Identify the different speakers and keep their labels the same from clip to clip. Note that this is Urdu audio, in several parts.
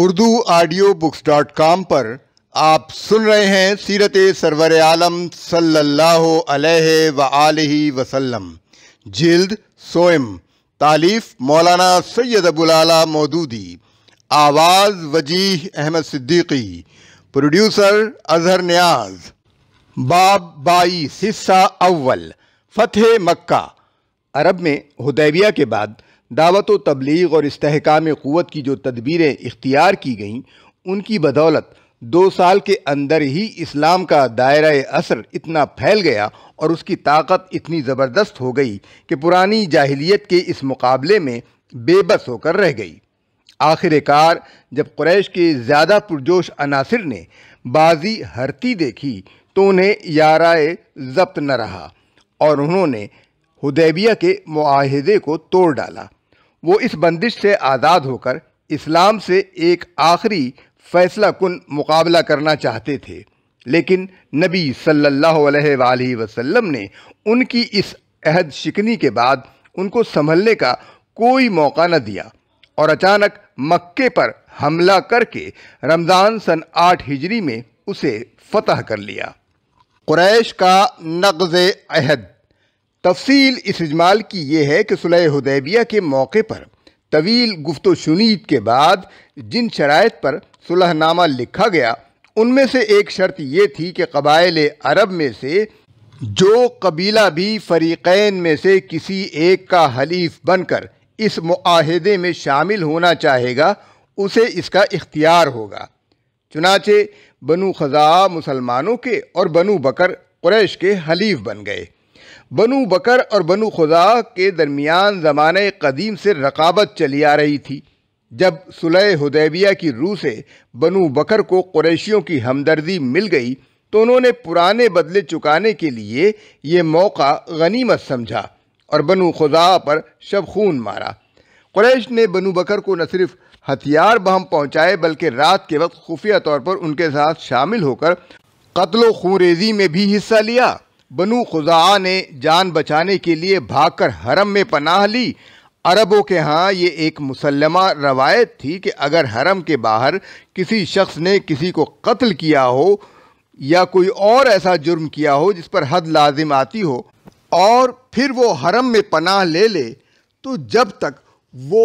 Speaker 1: Urdu audio books dot com پر آپ سن رہے ہیں سیرت سرور عالم صلی اللہ علیہ و وسلم جلد سوئم تالیف مولانا سید ابوالعلیٰ مودودی آواز وجیح احمد صدیقی پروڈیوسر اظہر نیاز باب بائیس حصہ اول فتح مکہ عرب میں ہدیبیہ کے بعد دعوت و تبلیغ اور استحکام قوت کی جو تدبیریں اختیار کی گئیں ان کی بدولت دو سال کے اندر ہی اسلام کا دائرہ اثر اتنا پھیل گیا اور اس کی طاقت اتنی زبردست ہو گئی کہ پرانی جاہلیت کے اس مقابلے میں بے بس ہو کر رہ گئی آخر کار جب قریش کے زیادہ پرجوش عناصر نے بازی ہرتی دیکھی تو انہیں یارائے ضبط نہ رہا اور انہوں نے حدیبیہ کے معاہدے کو توڑ ڈالا وہ اس بندش سے آزاد ہو کر اسلام سے ایک آخری فیصلہ کن مقابلہ کرنا چاہتے تھے لیکن نبی صلی اللہ علیہ وآلہ وسلم نے ان کی اس عہد شکنی کے بعد ان کو سنبھلنے کا کوئی موقع نہ دیا اور اچانک مکے پر حملہ کر کے رمضان سن آٹھ ہجری میں اسے فتح کر لیا قریش کا نقض عہد تفصیل اس اجمال کی یہ ہے کہ صلح حدیبیہ کے موقع پر طویل گفت و شنید کے بعد جن شرائط پر صلح نامہ لکھا گیا ان میں سے ایک شرط یہ تھی کہ قبائل عرب میں سے جو قبیلہ بھی فریقین میں سے کسی ایک کا حلیف بن کر اس معاہدے میں شامل ہونا چاہے گا اسے اس کا اختیار ہوگا چنانچہ بنو خزاں مسلمانوں کے اور بنو بکر قریش کے حلیف بن گئے بنو بکر اور بنو خدا کے درمیان زمانہ قدیم سے رقابت چلی آ رہی تھی جب سلح حدیبیہ کی روح سے بنو بکر کو قریشیوں کی ہمدردی مل گئی تو انہوں نے پرانے بدلے چکانے کے لیے یہ موقع غنیمت سمجھا اور بنو خدا پر شب خون مارا قریش نے بنو بکر کو نہ صرف ہتھیار بہم پہنچائے بلکہ رات کے وقت خفیہ طور پر ان کے ساتھ شامل ہو کر قتل و خوریزی میں بھی حصہ لیا بنو خزا نے جان بچانے کے لیے بھاگ کر حرم میں پناہ لی عربوں کے ہاں یہ ایک مسلمہ روایت تھی کہ اگر حرم کے باہر کسی شخص نے کسی کو قتل کیا ہو یا کوئی اور ایسا جرم کیا ہو جس پر حد لازم آتی ہو اور پھر وہ حرم میں پناہ لے لے تو جب تک وہ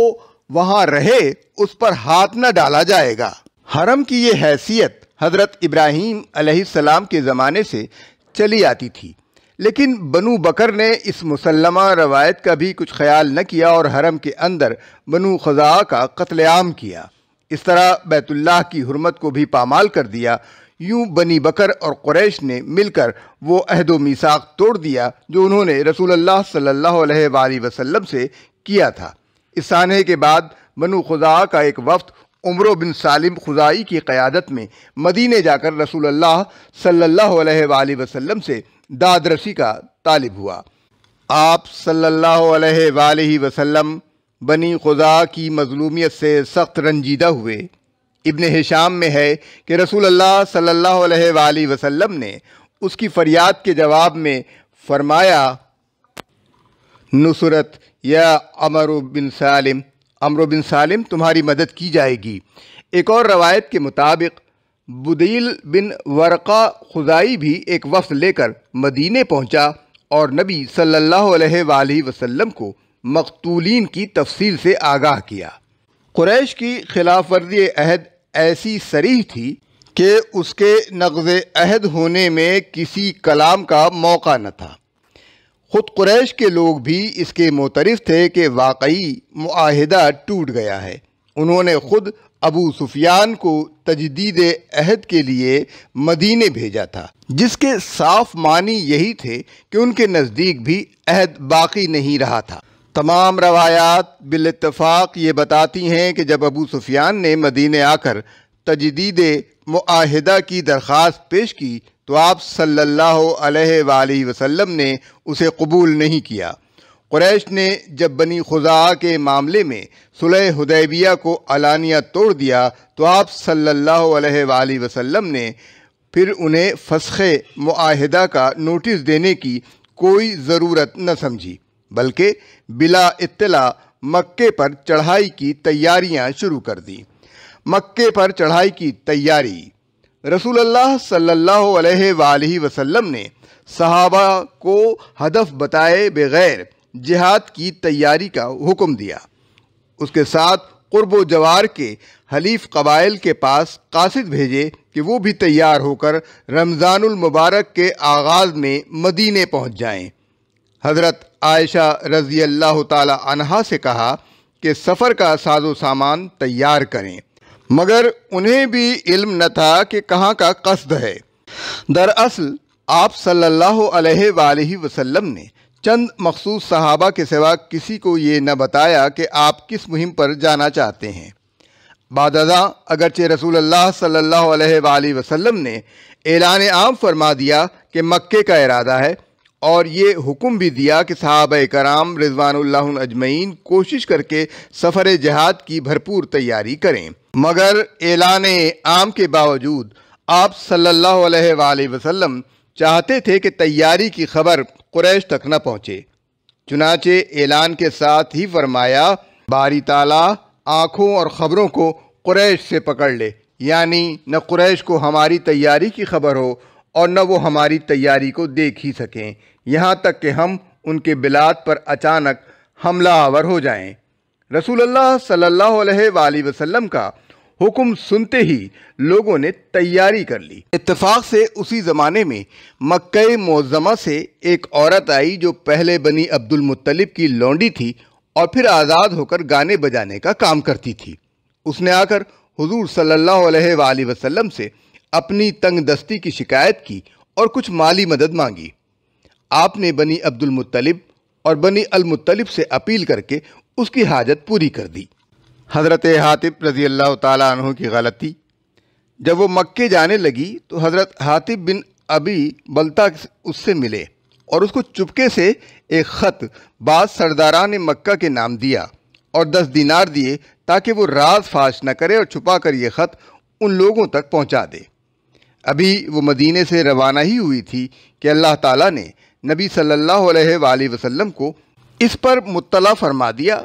Speaker 1: وہاں رہے اس پر ہاتھ نہ ڈالا جائے گا حرم کی یہ حیثیت حضرت ابراہیم علیہ السلام کے زمانے سے چلی آتی تھی لیکن بنو بکر نے اس مسلمہ روایت کا بھی کچھ خیال نہ کیا اور حرم کے اندر بنو خزا کا قتل عام کیا اس طرح بیت اللہ کی حرمت کو بھی پامال کر دیا یوں بنی بکر اور قریش نے مل کر وہ عہد و میساق توڑ دیا جو انہوں نے رسول اللہ صلی اللہ علیہ وآلہ وسلم سے کیا تھا اس سانحے کے بعد بنو خزا کا ایک وفد عمر بن سالم خزائی کی قیادت میں مدینے جا کر رسول اللہ صلی اللہ علیہ وآلہ وسلم سے داد رسی کا طالب ہوا آپ صلی اللہ علیہ وآلہ وسلم بنی خزا کی مظلومیت سے سخت رنجیدہ ہوئے ابن حشام میں ہے کہ رسول اللہ صلی اللہ علیہ وآلہ وسلم نے اس کی فریاد کے جواب میں فرمایا نصرت یا عمر بن سالم امر بن سالم تمہاری مدد کی جائے گی ایک اور روایت کے مطابق بدیل بن ورقہ خدائی بھی ایک وفد لے کر مدینے پہنچا اور نبی صلی اللہ علیہ وآلہ وسلم کو مقتولین کی تفصیل سے آگاہ کیا قریش کی خلاف ورزی عہد ایسی سریح تھی کہ اس کے نقض عہد ہونے میں کسی کلام کا موقع نہ تھا خود قریش کے لوگ بھی اس کے معترف تھے کہ واقعی معاہدہ ٹوٹ گیا ہے انہوں نے خود ابو سفیان کو تجدید عہد کے لیے مدینے بھیجا تھا جس کے صاف معنی یہی تھے کہ ان کے نزدیک بھی عہد باقی نہیں رہا تھا تمام روایات بالاتفاق یہ بتاتی ہیں کہ جب ابو سفیان نے مدینے آ کر تجدید معاہدہ کی درخواست پیش کی تو آپ صلی اللہ علیہ وآلہ وسلم نے اسے قبول نہیں کیا قریش نے جب بنی خضاء کے معاملے میں صلح حدیبیہ کو علانیہ توڑ دیا تو آپ صلی اللہ علیہ وآلہ وسلم نے پھر انہیں فسخ معاہدہ کا نوٹس دینے کی کوئی ضرورت نہ سمجھی بلکہ بلا اطلاع مکے پر چڑھائی کی تیاریاں شروع کر دیں مکے پر چڑھائی کی تیاری رسول اللہ صلی اللہ علیہ وآلہ وسلم نے صحابہ کو ہدف بتائے بغیر جہاد کی تیاری کا حکم دیا اس کے ساتھ قرب و جوار کے حلیف قبائل کے پاس قاصد بھیجے کہ وہ بھی تیار ہو کر رمضان المبارک کے آغاز میں مدینے پہنچ جائیں حضرت عائشہ رضی اللہ تعالی عنہ سے کہا کہ سفر کا ساز و سامان تیار کریں مگر انہیں بھی علم نہ تھا کہ کہاں کا قصد ہے دراصل آپ صلی اللہ علیہ وآلہ وسلم نے چند مخصوص صحابہ کے سوا کسی کو یہ نہ بتایا کہ آپ کس مہم پر جانا چاہتے ہیں بعد ازاں اگرچہ رسول اللہ صلی اللہ علیہ وآلہ وسلم نے اعلان عام فرما دیا کہ مکہ کا ارادہ ہے اور یہ حکم بھی دیا کہ صحابہ کرام رضوان اللہ اجمعین کوشش کر کے سفر جہاد کی بھرپور تیاری کریں مگر اعلان عام کے باوجود آپ صلی اللہ علیہ وآلہ وسلم چاہتے تھے کہ تیاری کی خبر قریش تک نہ پہنچے چنانچہ اعلان کے ساتھ ہی فرمایا باری تعالیٰ آنکھوں اور خبروں کو قریش سے پکڑ لے یعنی نہ قریش کو ہماری تیاری کی خبر ہو اور نہ وہ ہماری تیاری کو دیکھ ہی سکیں یہاں تک کہ ہم ان کے بلاد پر اچانک حملہ آور ہو جائیں رسول اللہ صلی اللہ علیہ وآلہ وسلم کا حکم سنتے ہی لوگوں نے تیاری کر لی اتفاق سے اسی زمانے میں مکہ موزمہ سے ایک عورت آئی جو پہلے بنی عبد المطلب کی لونڈی تھی اور پھر آزاد ہو کر گانے بجانے کا کام کرتی تھی اس نے آ کر حضور صلی اللہ علیہ وآلہ وسلم سے اپنی تنگ دستی کی شکایت کی اور کچھ مالی مدد مانگی آپ نے بنی عبد المطلب اور بنی المطلب سے اپیل کر کے اس کی حاجت پوری کر دی حضرت حاطب رضی اللہ تعالیٰ عنہ کی غلطی جب وہ مکے جانے لگی تو حضرت حاطب بن ابی بلتا اس سے ملے اور اس کو چپکے سے ایک خط بعض سرداران نے مکہ کے نام دیا اور دس دینار دیے تاکہ وہ راز فاش نہ کرے اور چھپا کر یہ خط ان لوگوں تک پہنچا دے ابھی وہ مدینے سے روانہ ہی ہوئی تھی کہ اللہ تعالیٰ نے نبی صلی اللہ علیہ وآلہ وسلم کو اس پر مطلع فرما دیا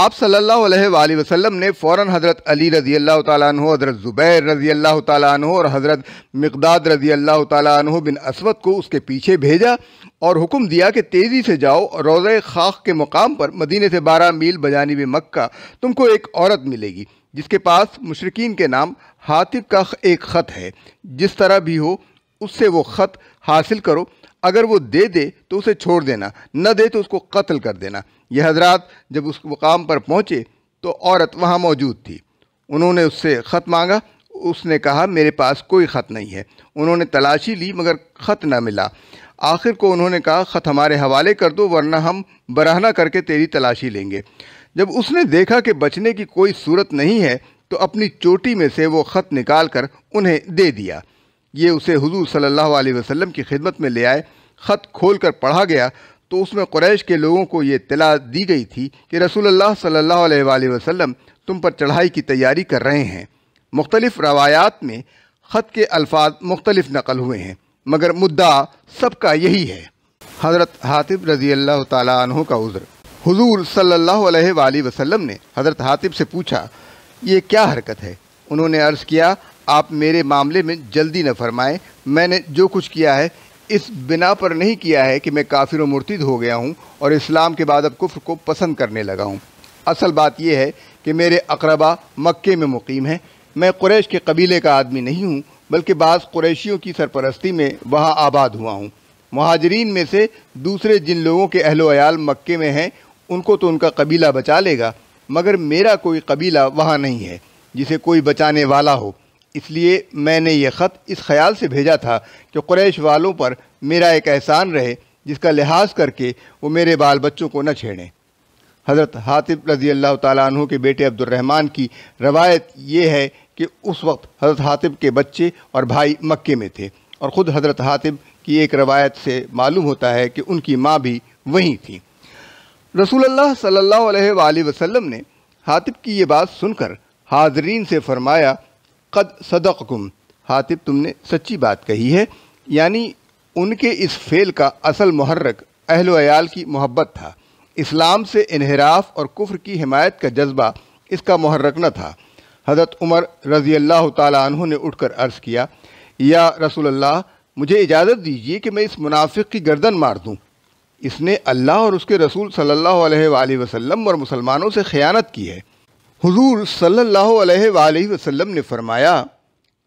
Speaker 1: آپ صلی اللہ علیہ وآلہ وسلم نے فوراً حضرت علی رضی اللہ تعالیٰ عنہ حضرت زبیر رضی اللہ تعالیٰ عنہ اور حضرت مقداد رضی اللہ تعالیٰ عنہ بن اسود کو اس کے پیچھے بھیجا اور حکم دیا کہ تیزی سے جاؤ اور روزۂ خاک کے مقام پر مدینہ سے بارہ میل بجانی مکہ تم کو ایک عورت ملے گی جس کے پاس مشرقین کے نام حاتب کا ایک خط ہے جس طرح بھی ہو اس سے وہ خط حاصل کرو اگر وہ دے دے تو اسے چھوڑ دینا نہ دے تو اس کو قتل کر دینا یہ حضرات جب اس مقام پر پہنچے تو عورت وہاں موجود تھی انہوں نے اس سے خط مانگا اس نے کہا میرے پاس کوئی خط نہیں ہے انہوں نے تلاشی لی مگر خط نہ ملا آخر کو انہوں نے کہا خط ہمارے حوالے کر دو ورنہ ہم برہنہ کر کے تیری تلاشی لیں گے جب اس نے دیکھا کہ بچنے کی کوئی صورت نہیں ہے تو اپنی چوٹی میں سے وہ خط نکال کر انہیں دے دیا یہ اسے حضور صلی اللہ علیہ وسلم کی خدمت میں لے آئے خط کھول کر پڑھا گیا تو اس میں قریش کے لوگوں کو یہ اطلاع دی گئی تھی کہ رسول اللہ صلی اللہ علیہ وآلہ وسلم تم پر چڑھائی کی تیاری کر رہے ہیں مختلف روایات میں خط کے الفاظ مختلف نقل ہوئے ہیں مگر مدعا سب کا یہی ہے حضرت حاطب رضی اللہ تعالیٰ عنہ کا عذر حضور صلی اللہ علیہ وآلہ وسلم نے حضرت حاطب سے پوچھا یہ کیا حرکت ہے انہوں نے عرض کیا آپ میرے معاملے میں جلدی نہ فرمائیں میں نے جو کچھ کیا ہے اس بنا پر نہیں کیا ہے کہ میں کافر و مرتد ہو گیا ہوں اور اسلام کے بعد اب کفر کو پسند کرنے لگا ہوں اصل بات یہ ہے کہ میرے اقربا مکے میں مقیم ہیں میں قریش کے قبیلے کا آدمی نہیں ہوں بلکہ بعض قریشیوں کی سرپرستی میں وہاں آباد ہوا ہوں مہاجرین میں سے دوسرے جن لوگوں کے اہل و عیال مکے میں ہیں ان کو تو ان کا قبیلہ بچا لے گا مگر میرا کوئی قبیلہ وہاں نہیں ہے جسے کوئی بچانے والا ہو اس لیے میں نے یہ خط اس خیال سے بھیجا تھا کہ قریش والوں پر میرا ایک احسان رہے جس کا لحاظ کر کے وہ میرے بال بچوں کو نہ چھیڑیں حضرت حاطب رضی اللہ تعالیٰ عنہ کے بیٹے عبد الرحمن کی روایت یہ ہے کہ اس وقت حضرت حاطب کے بچے اور بھائی مکے میں تھے اور خود حضرت حاطب کی ایک روایت سے معلوم ہوتا ہے کہ ان کی ماں بھی وہیں تھی رسول اللہ صلی اللہ علیہ وآلہ وسلم نے حاطب کی یہ بات سن کر حاضرین سے فرمایا قد صدق کم حاطب تم نے سچی بات کہی ہے یعنی ان کے اس فعل کا اصل محرک اہل و عیال کی محبت تھا اسلام سے انحراف اور کفر کی حمایت کا جذبہ اس کا محرک نہ تھا حضرت عمر رضی اللہ تعالیٰ عنہ نے اٹھ کر عرض کیا یا رسول اللہ مجھے اجازت دیجیے کہ میں اس منافق کی گردن مار دوں اس نے اللہ اور اس کے رسول صلی اللہ علیہ وآلہ وسلم اور مسلمانوں سے خیانت کی ہے حضور صلی اللہ علیہ وآلہ وسلم نے فرمایا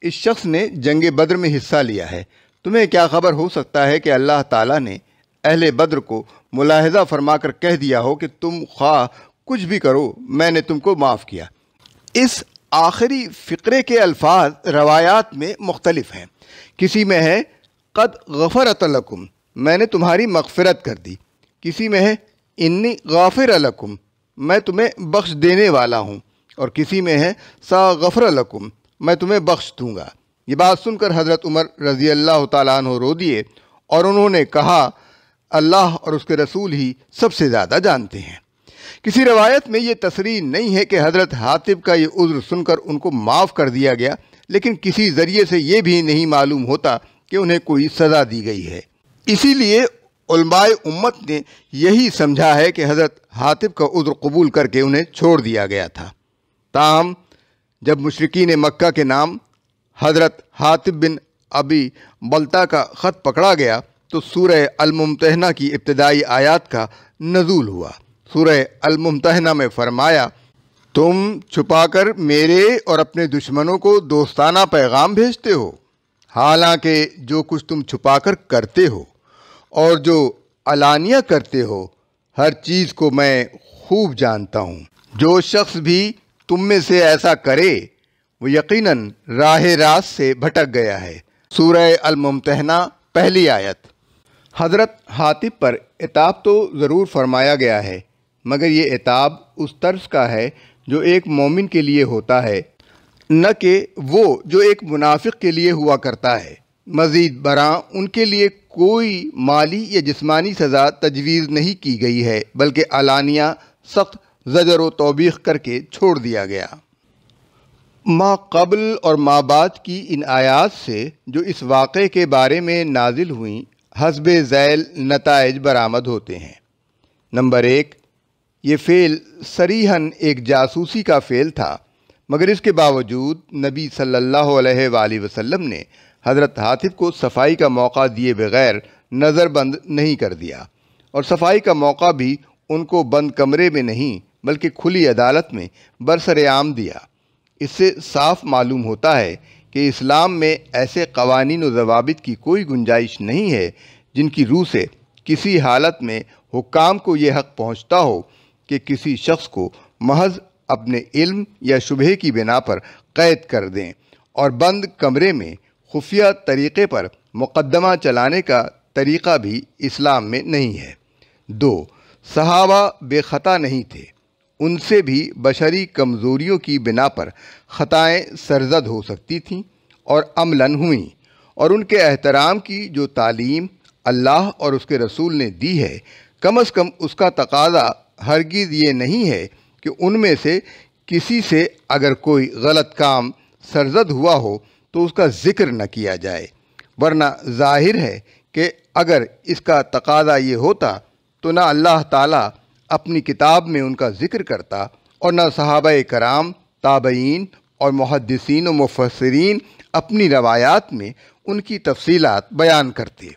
Speaker 1: اس شخص نے جنگ بدر میں حصہ لیا ہے تمہیں کیا خبر ہو سکتا ہے کہ اللہ تعالیٰ نے اہل بدر کو ملاحظہ فرما کر کہہ دیا ہو کہ تم خواہ کچھ بھی کرو میں نے تم کو معاف کیا اس آخری فقرے کے الفاظ روایات میں مختلف ہیں کسی میں ہے قد غفرت لکم میں نے تمہاری مغفرت کر دی کسی میں ہے انی غافر لکم میں تمہیں بخش دینے والا ہوں اور کسی میں ہے سا غفر لکم میں تمہیں بخش دوں گا یہ بات سن کر حضرت عمر رضی اللہ تعالیٰ عنہ رو دیے اور انہوں نے کہا اللہ اور اس کے رسول ہی سب سے زیادہ جانتے ہیں کسی روایت میں یہ تصریح نہیں ہے کہ حضرت حاطب کا یہ عذر سن کر ان کو معاف کر دیا گیا لیکن کسی ذریعے سے یہ بھی نہیں معلوم ہوتا کہ انہیں کوئی سزا دی گئی ہے اسی لیے علماء امت نے یہی سمجھا ہے کہ حضرت حاطب کا عذر قبول کر کے انہیں چھوڑ دیا گیا تھا تاہم جب مشرقین مکہ کے نام حضرت حاطب بن ابی بلتا کا خط پکڑا گیا تو سورہ الممتحنہ کی ابتدائی آیات کا نزول ہوا سورہ الممتحنہ میں فرمایا تم چھپا کر میرے اور اپنے دشمنوں کو دوستانہ پیغام بھیجتے ہو حالانکہ جو کچھ تم چھپا کر کرتے ہو اور جو علانیہ کرتے ہو ہر چیز کو میں خوب جانتا ہوں جو شخص بھی تم میں سے ایسا کرے وہ یقیناً راہ راست سے بھٹک گیا ہے سورہ الممتحنہ پہلی آیت حضرت حاطب پر اتاب تو ضرور فرمایا گیا ہے مگر یہ اعتاب اس طرز کا ہے جو ایک مومن کے لیے ہوتا ہے نہ کہ وہ جو ایک منافق کے لیے ہوا کرتا ہے مزید برآں ان کے لیے کوئی مالی یا جسمانی سزا تجویز نہیں کی گئی ہے بلکہ اعلانیہ سخت زجر و توبیخ کر کے چھوڑ دیا گیا ما قبل اور ما بعد کی ان آیات سے جو اس واقعے کے بارے میں نازل ہوئیں حسب ذیل نتائج برآمد ہوتے ہیں نمبر ایک یہ فعل سریحن ایک جاسوسی کا فعل تھا مگر اس کے باوجود نبی صلی اللہ علیہ وآلہ وسلم نے حضرت حاطف کو صفائی کا موقع دیے بغیر نظر بند نہیں کر دیا اور صفائی کا موقع بھی ان کو بند کمرے میں نہیں بلکہ کھلی عدالت میں برسر عام دیا اس سے صاف معلوم ہوتا ہے کہ اسلام میں ایسے قوانین و ضوابط کی کوئی گنجائش نہیں ہے جن کی روح سے کسی حالت میں حکام کو یہ حق پہنچتا ہو کہ کسی شخص کو محض اپنے علم یا شبہ کی بنا پر قید کر دیں اور بند کمرے میں خفیہ طریقے پر مقدمہ چلانے کا طریقہ بھی اسلام میں نہیں ہے دو صحابہ بے خطا نہیں تھے ان سے بھی بشری کمزوریوں کی بنا پر خطائیں سرزد ہو سکتی تھیں اور عملاً ہوئیں اور ان کے احترام کی جو تعلیم اللہ اور اس کے رسول نے دی ہے کم از کم اس کا تقاضا ہرگز یہ نہیں ہے کہ ان میں سے کسی سے اگر کوئی غلط کام سرزد ہوا ہو تو اس کا ذکر نہ کیا جائے ورنہ ظاہر ہے کہ اگر اس کا تقاضا یہ ہوتا تو نہ اللہ تعالیٰ اپنی کتاب میں ان کا ذکر کرتا اور نہ صحابہ کرام تابعین اور محدثین و مفسرین اپنی روایات میں ان کی تفصیلات بیان کرتے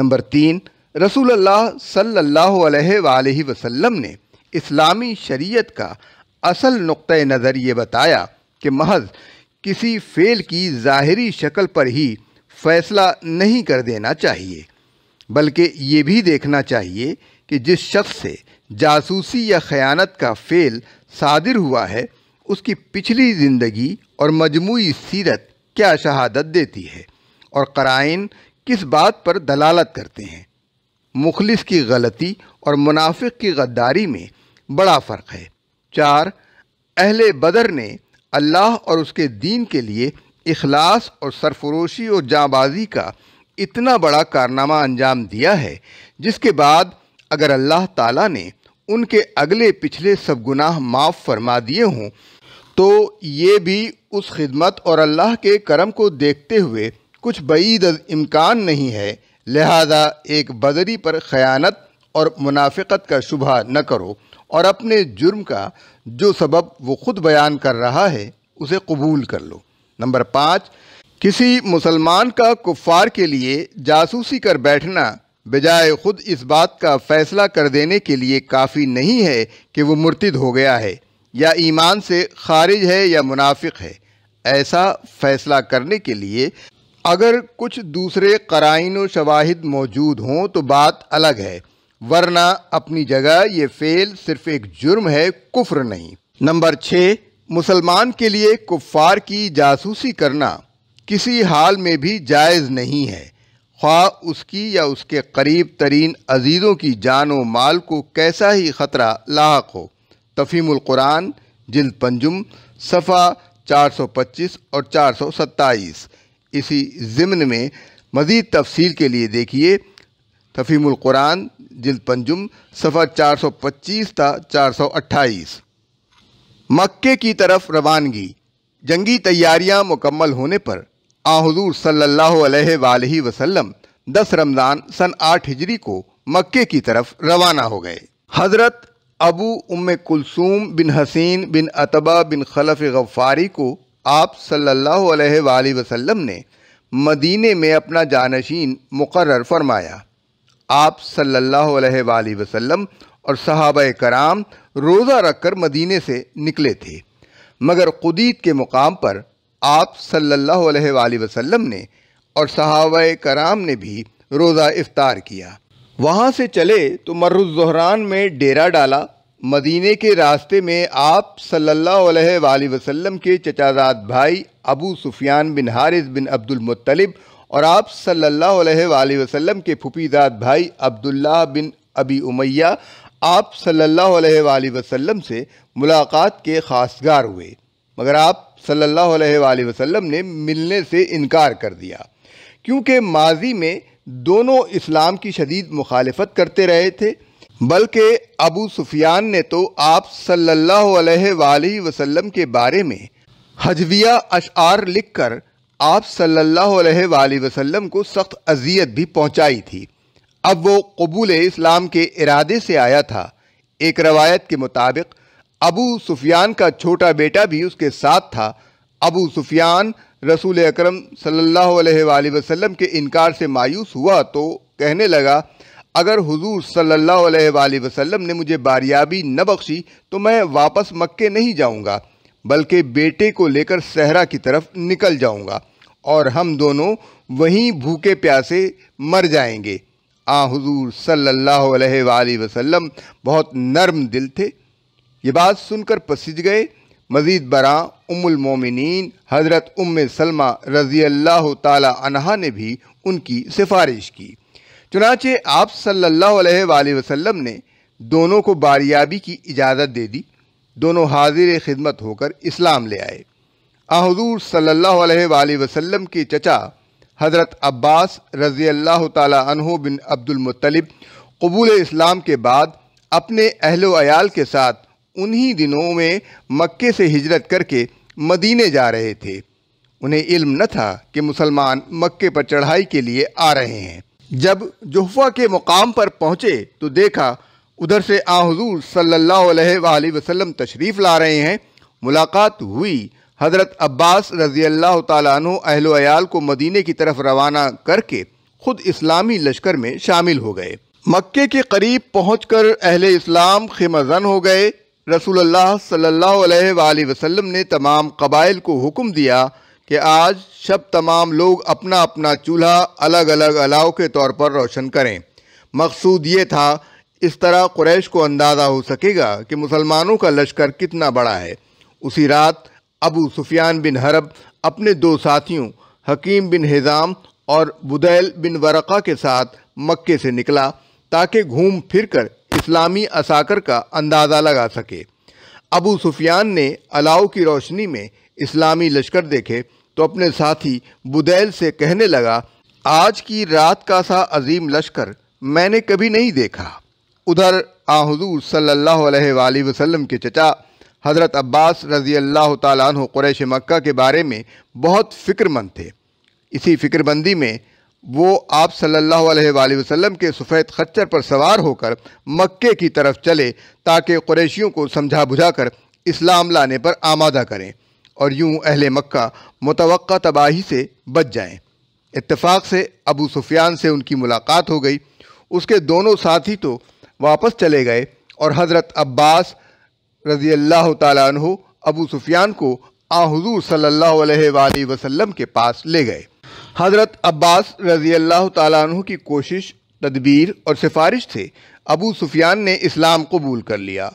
Speaker 1: نمبر تین رسول اللہ صلی اللہ علیہ وآلہ وسلم نے اسلامی شریعت کا اصل نقطہ نظر یہ بتایا کہ محض کسی فعل کی ظاہری شکل پر ہی فیصلہ نہیں کر دینا چاہیے بلکہ یہ بھی دیکھنا چاہیے کہ جس شخص سے جاسوسی یا خیانت کا فعل صادر ہوا ہے اس کی پچھلی زندگی اور مجموعی سیرت کیا شہادت دیتی ہے اور قرائن کس بات پر دلالت کرتے ہیں مخلص کی غلطی اور منافق کی غداری میں بڑا فرق ہے چار اہل بدر نے اللہ اور اس کے دین کے لیے اخلاص اور سرفروشی اور جاں بازی کا اتنا بڑا کارنامہ انجام دیا ہے جس کے بعد اگر اللہ تعالیٰ نے ان کے اگلے پچھلے سب گناہ معاف فرما دیے ہوں تو یہ بھی اس خدمت اور اللہ کے کرم کو دیکھتے ہوئے کچھ بعید از امکان نہیں ہے لہذا ایک بدری پر خیانت اور منافقت کا شبہ نہ کرو اور اپنے جرم کا جو سبب وہ خود بیان کر رہا ہے اسے قبول کر لو نمبر پانچ کسی مسلمان کا کفار کے لیے جاسوسی کر بیٹھنا بجائے خود اس بات کا فیصلہ کر دینے کے لیے کافی نہیں ہے کہ وہ مرتد ہو گیا ہے یا ایمان سے خارج ہے یا منافق ہے ایسا فیصلہ کرنے کے لیے اگر کچھ دوسرے قرائن و شواہد موجود ہوں تو بات الگ ہے ورنہ اپنی جگہ یہ فعل صرف ایک جرم ہے کفر نہیں نمبر چھ مسلمان کے لیے کفار کی جاسوسی کرنا کسی حال میں بھی جائز نہیں ہے خواہ اس کی یا اس کے قریب ترین عزیزوں کی جان و مال کو کیسا ہی خطرہ لاحق ہو تفہیم القرآن جلد پنجم صفحہ چار سو پچیس اور چار سو ستائیس اسی ضمن میں مزید تفصیل کے لیے دیکھیے تفہیم القرآن جلد پنجم صفحہ چار سو پچیس تا چار سو اٹھائیس مکہ کی طرف روانگی جنگی تیاریاں مکمل ہونے پر حضور صلی اللہ علیہ وآلہ وسلم دس رمضان سن آٹھ ہجری کو مکہ کی طرف روانہ ہو گئے حضرت ابو ام کلثوم بن حسین بن عطبہ بن خلف غفاری کو آپ صلی اللہ علیہ وآلہ وسلم نے مدینے میں اپنا جانشین مقرر فرمایا آپ صلی اللہ علیہ وآلہ وسلم اور صحابہ کرام روزہ رکھ کر مدینے سے نکلے تھے مگر قدید کے مقام پر آپ صلی اللہ علیہ وآلہ وسلم نے اور صحابہ کرام نے بھی روزہ افطار کیا وہاں سے چلے تو مرز الزہران میں ڈیرا ڈالا مدینے کے راستے میں آپ صلی اللہ علیہ وآلہ وسلم کے چچازاد بھائی ابو سفیان بن حارث بن عبد المطلب اور آپ صلی اللہ علیہ وآلہ وسلم کے پھپیداد بھائی عبداللہ بن ابی امیہ آپ صلی اللہ علیہ وآلہ وسلم سے ملاقات کے خاصگار ہوئے مگر آپ صلی اللہ علیہ وآلہ وسلم نے ملنے سے انکار کر دیا کیونکہ ماضی میں دونوں اسلام کی شدید مخالفت کرتے رہے تھے بلکہ ابو سفیان نے تو آپ صلی اللہ علیہ وآلہ وسلم کے بارے میں حجویہ اشعار لکھ کر آپ صلی اللہ علیہ وآلہ وسلم کو سخت اذیت بھی پہنچائی تھی اب وہ قبول اسلام کے ارادے سے آیا تھا ایک روایت کے مطابق ابو سفیان کا چھوٹا بیٹا بھی اس کے ساتھ تھا ابو سفیان رسول اکرم صلی اللہ علیہ وآلہ وسلم کے انکار سے مایوس ہوا تو کہنے لگا اگر حضور صلی اللہ علیہ وآلہ وسلم نے مجھے باریابی نہ بخشی تو میں واپس مکے نہیں جاؤں گا بلکہ بیٹے کو لے کر صحرا کی طرف نکل جاؤں گا اور ہم دونوں وہیں بھوکے پیاسے مر جائیں گے آ حضور صلی اللہ علیہ وآلہ وسلم بہت نرم دل تھے یہ بات سن کر پسج گئے مزید برآں ام المومنین حضرت ام سلمہ رضی اللہ تعالی عنہ نے بھی ان کی سفارش کی چنانچہ آپ صلی اللہ علیہ وآلہ وسلم نے دونوں کو باریابی کی اجازت دے دی دونوں حاضر خدمت ہو کر اسلام لے آئے حضور صلی اللہ علیہ وآلہ وسلم کی چچا حضرت عباس رضی اللہ تعالی عنہ بن عبد المطلب قبول اسلام کے بعد اپنے اہل و عیال کے ساتھ انہی دنوں میں مکے سے ہجرت کر کے مدینے جا رہے تھے انہیں علم نہ تھا کہ مسلمان مکے پر چڑھائی کے لیے آ رہے ہیں جب جہفہ کے مقام پر پہنچے تو دیکھا ادھر سے آ حضور صلی اللہ علیہ وآلہ وسلم تشریف لا رہے ہیں ملاقات ہوئی حضرت عباس رضی اللہ تعالیٰ عنہ اہل و عیال کو مدینے کی طرف روانہ کر کے خود اسلامی لشکر میں شامل ہو گئے مکے کے قریب پہنچ کر اہل اسلام زن ہو گئے رسول اللہ صلی اللہ علیہ وآلہ وسلم نے تمام قبائل کو حکم دیا کہ آج شب تمام لوگ اپنا اپنا چولہا الگ الگ علاؤ کے طور پر روشن کریں مقصود یہ تھا اس طرح قریش کو اندازہ ہو سکے گا کہ مسلمانوں کا لشکر کتنا بڑا ہے اسی رات ابو سفیان بن حرب اپنے دو ساتھیوں حکیم بن حضام اور بدیل بن ورقہ کے ساتھ مکے سے نکلا تاکہ گھوم پھر کر اسلامی اساکر کا اندازہ لگا سکے ابو سفیان نے علاؤ کی روشنی میں اسلامی لشکر دیکھے تو اپنے ساتھی بدیل سے کہنے لگا آج کی رات کا سا عظیم لشکر میں نے کبھی نہیں دیکھا ادھر آ حضور صلی اللہ علیہ وآلہ وسلم کے چچا حضرت عباس رضی اللہ تعالیٰ عنہ قریش مکہ کے بارے میں بہت فکر مند تھے اسی فکر مندی میں وہ آپ صلی اللہ علیہ وآلہ وسلم کے سفید خچر پر سوار ہو کر مکے کی طرف چلے تاکہ قریشیوں کو سمجھا بجھا کر اسلام لانے پر آمادہ کریں اور یوں اہل مکہ متوقع تباہی سے بچ جائیں اتفاق سے ابو سفیان سے ان کی ملاقات ہو گئی اس کے دونوں ساتھی تو واپس چلے گئے اور حضرت عباس رضی اللہ تعالیٰ عنہ ابو سفیان کو آ حضور صلی اللہ علیہ وآلہ وسلم کے پاس لے گئے حضرت عباس رضی اللہ تعالیٰ عنہ کی کوشش تدبیر اور سفارش سے ابو سفیان نے اسلام قبول کر لیا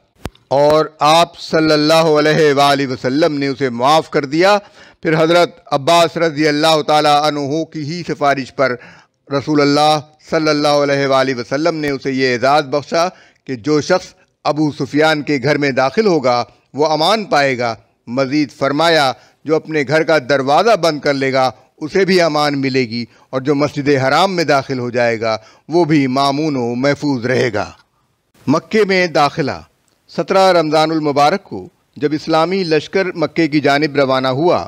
Speaker 1: اور آپ صلی اللہ علیہ وآلہ وسلم نے اسے معاف کر دیا پھر حضرت عباس رضی اللہ تعالیٰ عنہ کی ہی سفارش پر رسول اللہ صلی اللہ علیہ وآلہ وسلم نے اسے یہ اعزاز بخشا کہ جو شخص ابو سفیان کے گھر میں داخل ہوگا وہ امان پائے گا مزید فرمایا جو اپنے گھر کا دروازہ بند کر لے گا اسے بھی امان ملے گی اور جو مسجد حرام میں داخل ہو جائے گا وہ بھی معمون و محفوظ رہے گا مکے میں داخلہ سترہ رمضان المبارک کو جب اسلامی لشکر مکے کی جانب روانہ ہوا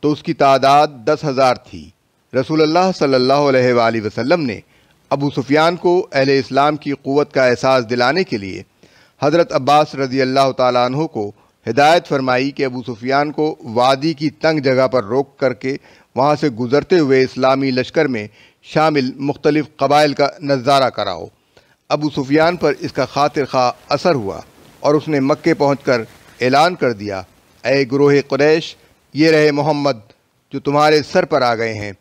Speaker 1: تو اس کی تعداد دس ہزار تھی رسول اللہ صلی اللہ علیہ وآلہ وسلم نے ابو سفیان کو اہل اسلام کی قوت کا احساس دلانے کے لیے حضرت عباس رضی اللہ تعالیٰ عنہ کو ہدایت فرمائی کہ ابو سفیان کو وادی کی تنگ جگہ پر روک کر کے وہاں سے گزرتے ہوئے اسلامی لشکر میں شامل مختلف قبائل کا نظارہ کراؤ ابو سفیان پر اس کا خاطر خواہ اثر ہوا اور اس نے مکے پہنچ کر اعلان کر دیا اے گروہ قریش یہ رہے محمد جو تمہارے سر پر آ گئے ہیں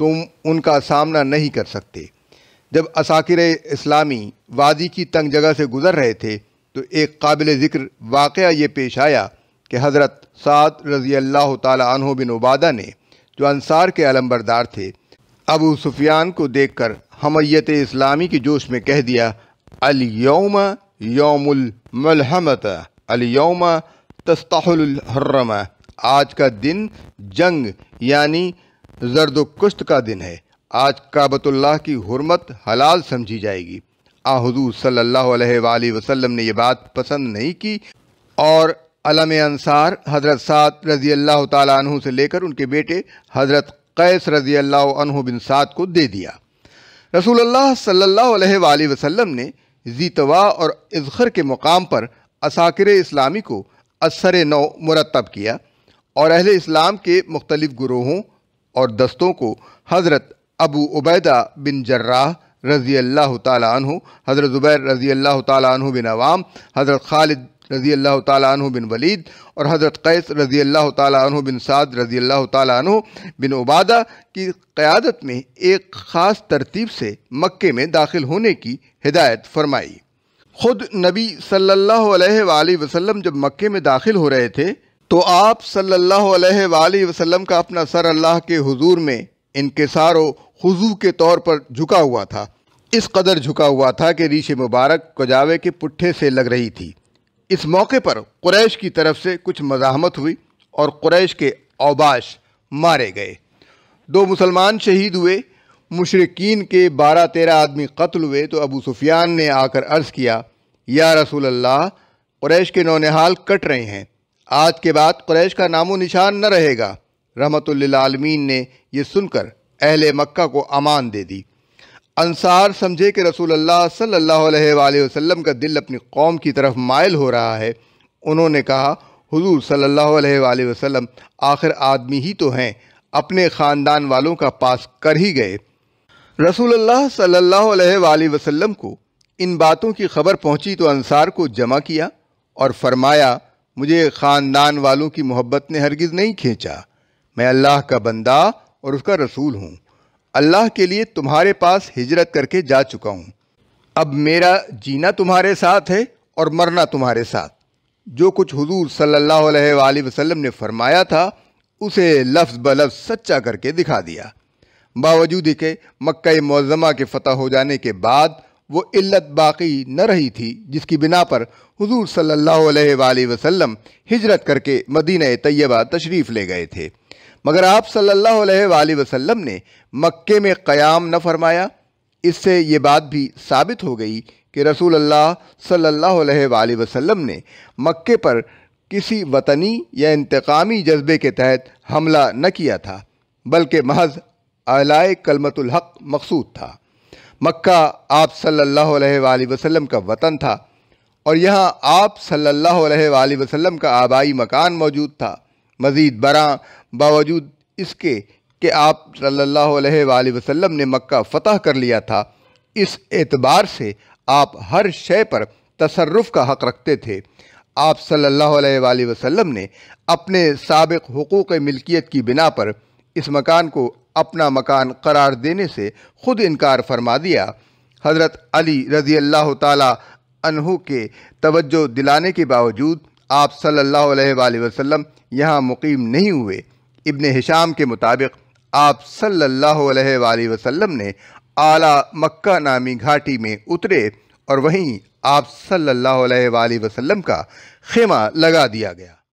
Speaker 1: تم ان کا سامنا نہیں کر سکتے جب اساکر اسلامی وادی کی تنگ جگہ سے گزر رہے تھے تو ایک قابل ذکر واقعہ یہ پیش آیا کہ حضرت سعد رضی اللہ تعالی عنہ بن عبادہ نے جو انصار کے علم بردار تھے ابو سفیان کو دیکھ کر حمیت اسلامی کے جوش میں کہہ دیا الیوم یوم الملحمت الیوم تستحل الحرم آج کا دن جنگ یعنی زرد و کشت کا دن ہے آج کابت اللہ کی حرمت حلال سمجھی جائے گی آ حضور صلی اللہ علیہ وآلہ وسلم نے یہ بات پسند نہیں کی اور علم انصار حضرت سعد رضی اللہ تعالیٰ عنہ سے لے کر ان کے بیٹے حضرت قیس رضی اللہ عنہ بن سعد کو دے دیا رسول اللہ صلی اللہ علیہ وآلہ وسلم نے زیتوا اور اذخر کے مقام پر اساکر اسلامی کو اثر نو مرتب کیا اور اہل اسلام کے مختلف گروہوں اور دستوں کو حضرت ابو عبیدہ بن جراح رضی اللہ تعالیٰ عنہ حضرت زبیر رضی اللہ تعالیٰ عنہ بن عوام حضرت خالد رضی اللہ تعالیٰ عنہ بن ولید اور حضرت قیس رضی اللہ تعالیٰ عنہ بن سعد رضی اللہ تعالیٰ عنہ بن عبادہ کی قیادت میں ایک خاص ترتیب سے مکے میں داخل ہونے کی ہدایت فرمائی خود نبی صلی اللہ علیہ وآلہ وسلم جب مکے میں داخل ہو رہے تھے تو آپ صلی اللہ علیہ وآلہ وسلم کا اپنا سر اللہ کے حضور میں انکسار و خضو کے طور پر جھکا ہوا تھا اس قدر جھکا ہوا تھا کہ ریش مبارک کجاوے کے پٹھے سے لگ رہی تھی اس موقع پر قریش کی طرف سے کچھ مزاحمت ہوئی اور قریش کے اوباش مارے گئے دو مسلمان شہید ہوئے مشرقین کے بارہ تیرہ آدمی قتل ہوئے تو ابو سفیان نے آ کر عرض کیا یا رسول اللہ قریش کے نونحال کٹ رہے ہیں آج کے بعد قریش کا نام و نشان نہ رہے گا رحمت اللہ عالمین نے یہ سن کر اہل مکہ کو امان دے دی انصار سمجھے کہ رسول اللہ صلی اللہ علیہ وآلہ وسلم کا دل اپنی قوم کی طرف مائل ہو رہا ہے انہوں نے کہا حضور صلی اللہ علیہ وآلہ وسلم آخر آدمی ہی تو ہیں اپنے خاندان والوں کا پاس کر ہی گئے رسول اللہ صلی اللہ علیہ وآلہ وسلم کو ان باتوں کی خبر پہنچی تو انصار کو جمع کیا اور فرمایا مجھے خاندان والوں کی محبت نے ہرگز نہیں کھینچا میں اللہ کا بندہ اور اس کا رسول ہوں اللہ کے لیے تمہارے پاس ہجرت کر کے جا چکا ہوں اب میرا جینا تمہارے ساتھ ہے اور مرنا تمہارے ساتھ جو کچھ حضور صلی اللہ علیہ وآلہ وسلم نے فرمایا تھا اسے لفظ بلفظ سچا کر کے دکھا دیا باوجود کہ مکہ معظمہ کے فتح ہو جانے کے بعد وہ علت باقی نہ رہی تھی جس کی بنا پر حضور صلی اللہ علیہ وآلہ وسلم ہجرت کر کے مدینہ طیبہ تشریف لے گئے تھے مگر آپ صلی اللہ علیہ وآلہ وسلم نے مکے میں قیام نہ فرمایا اس سے یہ بات بھی ثابت ہو گئی کہ رسول اللہ صلی اللہ علیہ وآلہ وسلم نے مکے پر کسی وطنی یا انتقامی جذبے کے تحت حملہ نہ کیا تھا بلکہ محض اعلائے کلمت الحق مقصود تھا مکہ آپ صلی اللہ علیہ وآلہ وسلم کا وطن تھا اور یہاں آپ صلی اللہ علیہ وآلہ وسلم کا آبائی مکان موجود تھا مزید برآں باوجود اس کے کہ آپ صلی اللہ علیہ وآلہ وسلم نے مکہ فتح کر لیا تھا اس اعتبار سے آپ ہر شے پر تصرف کا حق رکھتے تھے آپ صلی اللہ علیہ وآلہ وسلم نے اپنے سابق حقوق ملکیت کی بنا پر اس مکان کو اپنا مکان قرار دینے سے خود انکار فرما دیا حضرت علی رضی اللہ تعالی عنہ کے توجہ دلانے کے باوجود آپ صلی اللہ علیہ وآلہ وسلم یہاں مقیم نہیں ہوئے ابن حشام کے مطابق آپ صلی اللہ علیہ وآلہ وسلم نے اعلیٰ مکہ نامی گھاٹی میں اترے اور وہیں آپ صلی اللہ علیہ وآلہ وسلم کا خیمہ لگا دیا گیا